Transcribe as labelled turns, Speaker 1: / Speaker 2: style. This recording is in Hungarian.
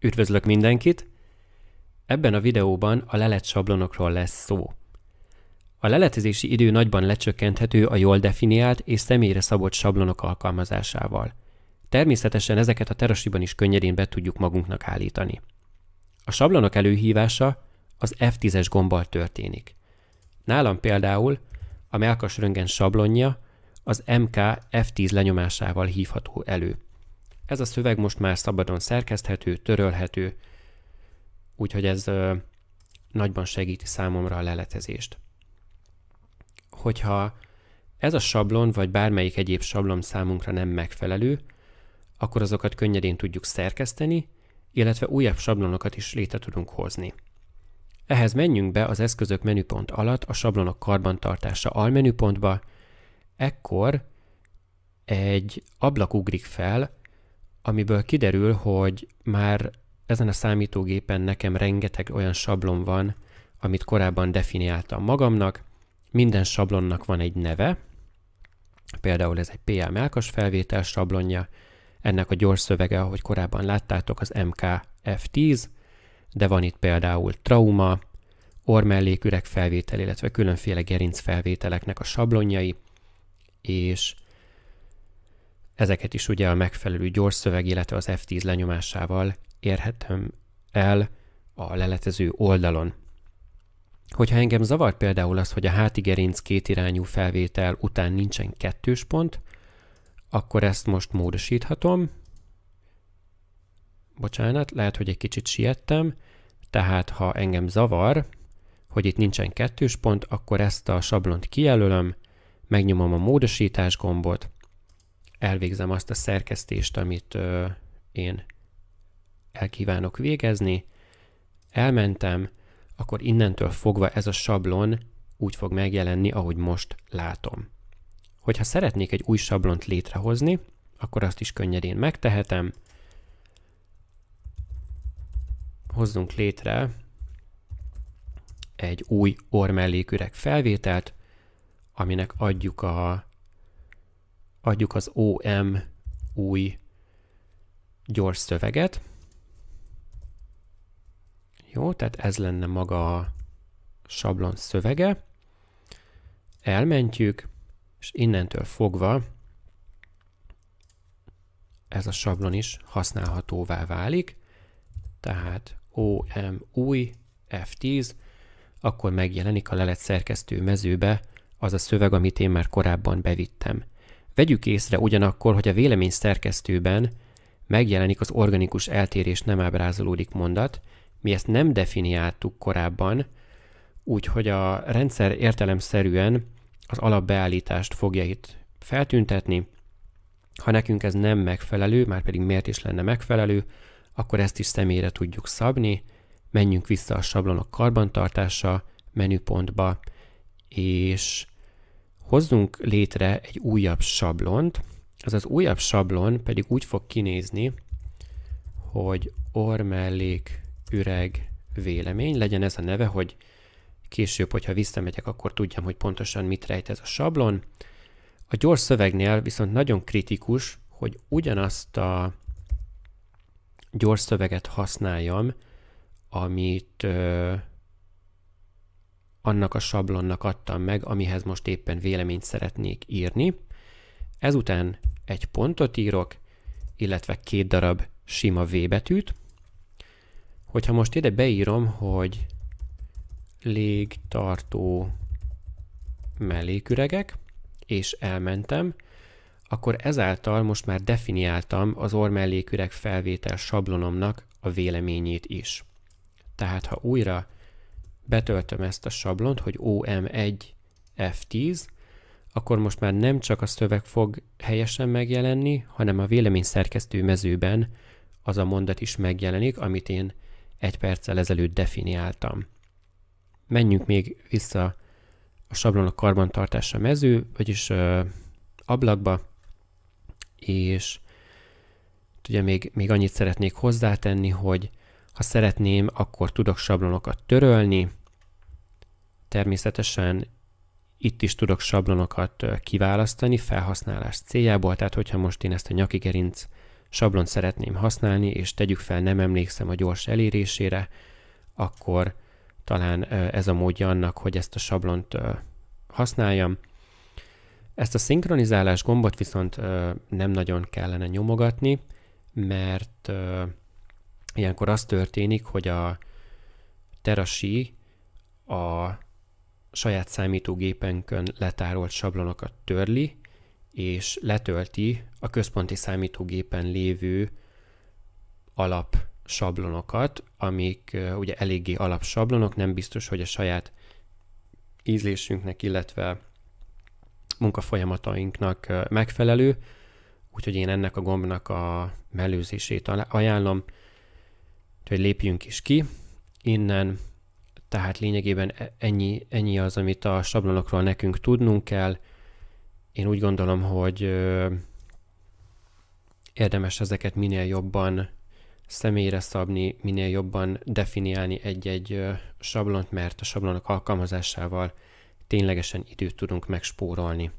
Speaker 1: Üdvözlök mindenkit! Ebben a videóban a lelet sablonokról lesz szó. A leletezési idő nagyban lecsökkenthető a jól definiált és személyre szabott sablonok alkalmazásával. Természetesen ezeket a terasiban is könnyedén be tudjuk magunknak állítani. A sablonok előhívása az F10-es gombbal történik. Nálam például a melkas röngen sablonja az MK F10 lenyomásával hívható elő. Ez a szöveg most már szabadon szerkeszthető, törölhető, úgyhogy ez ö, nagyban segíti számomra a leletezést. Hogyha ez a sablon vagy bármelyik egyéb sablon számunkra nem megfelelő, akkor azokat könnyedén tudjuk szerkeszteni, illetve újabb sablonokat is létre tudunk hozni. Ehhez menjünk be az eszközök menüpont alatt a sablonok karbantartása almenüpontba, ekkor egy ablak ugrik fel, amiből kiderül, hogy már ezen a számítógépen nekem rengeteg olyan sablon van, amit korábban definiáltam magamnak. Minden sablonnak van egy neve, például ez egy PL melkas felvétel sablonja, ennek a gyors szövege, ahogy korábban láttátok, az MKF10, de van itt például trauma, ormelléküreg felvétel, illetve különféle gerinc felvételeknek a sablonjai, és Ezeket is ugye a megfelelő gyors szöveg, illetve az F10 lenyomásával érhetem el a leletező oldalon. Hogyha engem zavar például az, hogy a hátigerinc kétirányú felvétel után nincsen kettős pont, akkor ezt most módosíthatom. Bocsánat, lehet, hogy egy kicsit siettem, tehát ha engem zavar, hogy itt nincsen kettős pont, akkor ezt a sablont kijelölöm, megnyomom a módosítás gombot, elvégzem azt a szerkesztést, amit ö, én elkívánok végezni, elmentem, akkor innentől fogva ez a sablon úgy fog megjelenni, ahogy most látom. Hogyha szeretnék egy új sablont létrehozni, akkor azt is könnyedén megtehetem. Hozzunk létre egy új ormelléküreg felvételt, aminek adjuk a adjuk az OM új gyors szöveget. Jó, tehát ez lenne maga a sablon szövege. Elmentjük, és innentől fogva ez a sablon is használhatóvá válik. Tehát OM új F10, akkor megjelenik a lelet szerkesztő mezőbe az a szöveg, amit én már korábban bevittem. Vegyük észre ugyanakkor, hogy a vélemény szerkesztőben megjelenik az organikus eltérés nem ábrázolódik mondat, mi ezt nem definiáltuk korábban, úgyhogy a rendszer értelemszerűen az alapbeállítást fogja itt feltüntetni. Ha nekünk ez nem megfelelő, már pedig miért is lenne megfelelő, akkor ezt is személyre tudjuk szabni. Menjünk vissza a sablonok karbantartása menüpontba, és hozzunk létre egy újabb sablont, ez az újabb sablon pedig úgy fog kinézni, hogy ormellék üreg vélemény, legyen ez a neve, hogy később, hogyha visszamegyek, akkor tudjam, hogy pontosan mit rejt ez a sablon. A gyors szövegnél viszont nagyon kritikus, hogy ugyanazt a gyors szöveget használjam, amit annak a sablonnak adtam meg, amihez most éppen véleményt szeretnék írni. Ezután egy pontot írok, illetve két darab sima V betűt. Hogyha most ide beírom, hogy légtartó melléküregek, és elmentem, akkor ezáltal most már definiáltam az ormelléküreg felvétel sablonomnak a véleményét is. Tehát ha újra betöltöm ezt a sablont, hogy OM1 F10, akkor most már nem csak a szöveg fog helyesen megjelenni, hanem a vélemény szerkesztő mezőben az a mondat is megjelenik, amit én egy perccel ezelőtt definiáltam. Menjünk még vissza a sablonok karbantartása mező, vagyis ö, ablakba, és ugye még, még annyit szeretnék hozzátenni, hogy ha szeretném, akkor tudok sablonokat törölni, Természetesen itt is tudok sablonokat kiválasztani felhasználás céljából, tehát hogyha most én ezt a nyaki gerinc sablon szeretném használni, és tegyük fel nem emlékszem a gyors elérésére, akkor talán ez a módja annak, hogy ezt a sablont használjam. Ezt a szinkronizálás gombot viszont nem nagyon kellene nyomogatni, mert ilyenkor az történik, hogy a terasi a saját számítógépenkön letárolt sablonokat törli, és letölti a központi számítógépen lévő alap sablonokat, amik ugye eléggé sablonok nem biztos, hogy a saját ízlésünknek, illetve munkafolyamatainknak megfelelő, úgyhogy én ennek a gombnak a mellőzését ajánlom, hogy lépjünk is ki. Innen tehát lényegében e- ennyi, ennyi az, amit a sablonokról nekünk tudnunk kell. Én úgy gondolom, hogy érdemes ezeket minél jobban személyre szabni, minél jobban definiálni egy-egy sablont, mert a sablonok alkalmazásával ténylegesen időt tudunk megspórolni.